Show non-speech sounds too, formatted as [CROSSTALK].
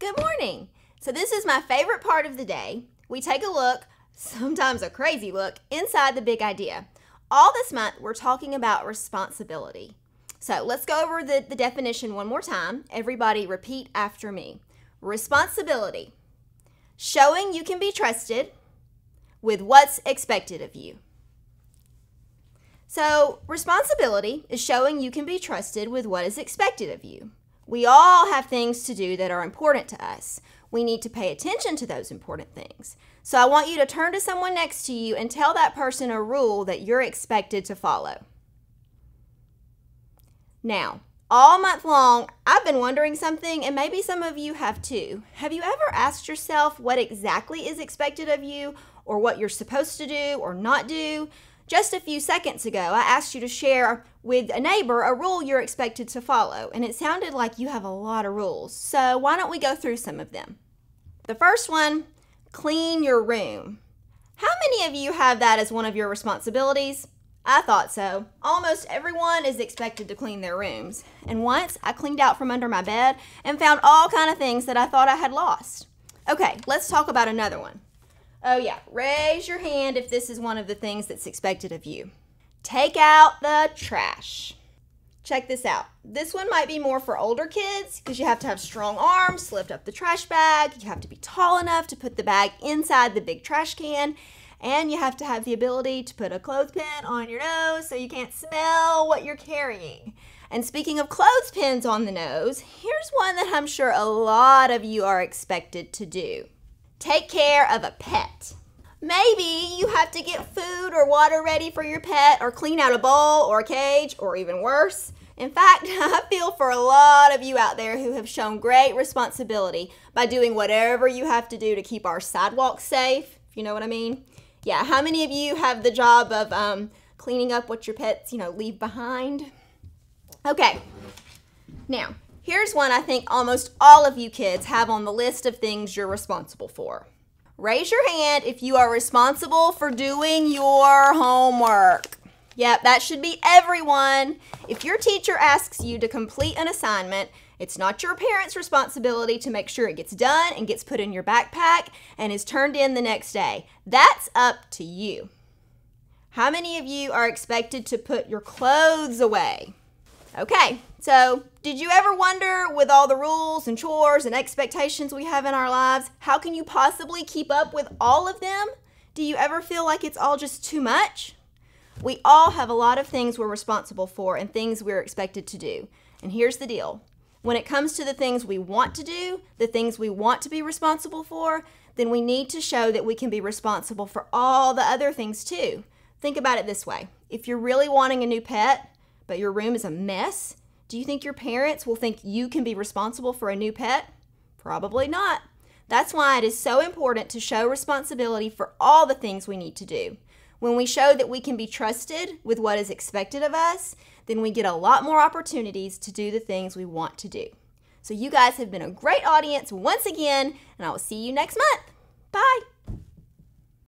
Good morning. So this is my favorite part of the day. We take a look, sometimes a crazy look, inside the big idea. All this month, we're talking about responsibility. So let's go over the, the definition one more time. Everybody repeat after me. Responsibility, showing you can be trusted with what's expected of you. So responsibility is showing you can be trusted with what is expected of you. We all have things to do that are important to us. We need to pay attention to those important things. So I want you to turn to someone next to you and tell that person a rule that you're expected to follow. Now, all month long, I've been wondering something, and maybe some of you have too. Have you ever asked yourself what exactly is expected of you, or what you're supposed to do or not do? Just a few seconds ago, I asked you to share with a neighbor a rule you're expected to follow, and it sounded like you have a lot of rules. So why don't we go through some of them? The first one clean your room. How many of you have that as one of your responsibilities? I thought so. Almost everyone is expected to clean their rooms. And once I cleaned out from under my bed and found all kind of things that I thought I had lost. Okay, let's talk about another one. Oh, yeah. Raise your hand if this is one of the things that's expected of you. Take out the trash. Check this out. This one might be more for older kids because you have to have strong arms to lift up the trash bag. You have to be tall enough to put the bag inside the big trash can. And you have to have the ability to put a clothespin on your nose so you can't smell what you're carrying. And speaking of clothespins on the nose, here's one that I'm sure a lot of you are expected to do. Take care of a pet. Maybe you have to get food or water ready for your pet, or clean out a bowl or a cage, or even worse. In fact, [LAUGHS] I feel for a lot of you out there who have shown great responsibility by doing whatever you have to do to keep our sidewalks safe, if you know what I mean. Yeah, how many of you have the job of um, cleaning up what your pets, you know, leave behind? Okay, now Here's one I think almost all of you kids have on the list of things you're responsible for. Raise your hand if you are responsible for doing your homework. Yep, that should be everyone. If your teacher asks you to complete an assignment, it's not your parents' responsibility to make sure it gets done and gets put in your backpack and is turned in the next day. That's up to you. How many of you are expected to put your clothes away? Okay, so did you ever wonder with all the rules and chores and expectations we have in our lives, how can you possibly keep up with all of them? Do you ever feel like it's all just too much? We all have a lot of things we're responsible for and things we're expected to do. And here's the deal when it comes to the things we want to do, the things we want to be responsible for, then we need to show that we can be responsible for all the other things too. Think about it this way if you're really wanting a new pet, but your room is a mess? Do you think your parents will think you can be responsible for a new pet? Probably not. That's why it is so important to show responsibility for all the things we need to do. When we show that we can be trusted with what is expected of us, then we get a lot more opportunities to do the things we want to do. So, you guys have been a great audience once again, and I will see you next month. Bye.